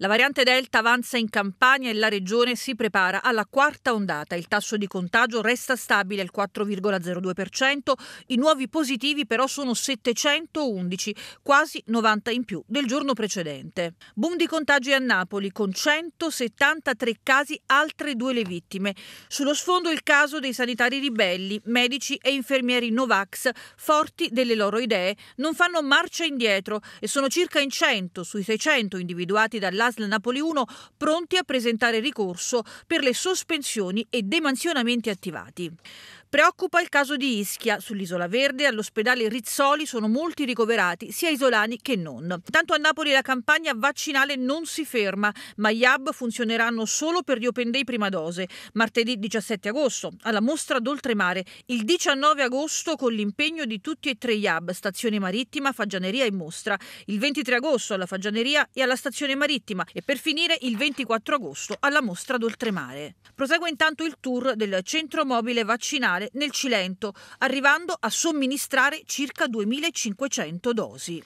La variante Delta avanza in Campania e la regione si prepara alla quarta ondata. Il tasso di contagio resta stabile al 4,02%, i nuovi positivi però sono 711, quasi 90 in più del giorno precedente. Boom di contagi a Napoli con 173 casi, altre due le vittime. Sullo sfondo il caso dei sanitari ribelli, medici e infermieri Novax, forti delle loro idee, non fanno marcia indietro e sono circa in 100 sui 600 individuati dall'altro dell'ASL Napoli 1 pronti a presentare ricorso per le sospensioni e demansionamenti attivati. Preoccupa il caso di Ischia. Sull'Isola Verde, all'ospedale Rizzoli, sono molti ricoverati, sia isolani che non. Tanto a Napoli la campagna vaccinale non si ferma, ma gli hub funzioneranno solo per gli open day prima dose. Martedì 17 agosto, alla mostra d'oltremare. Il 19 agosto, con l'impegno di tutti e tre gli hub, stazione marittima, fagianeria e mostra. Il 23 agosto, alla fagianeria e alla stazione marittima Marittima e per finire il 24 agosto alla Mostra d'Oltremare. Prosegue intanto il tour del centro mobile vaccinale nel Cilento, arrivando a somministrare circa 2500 dosi.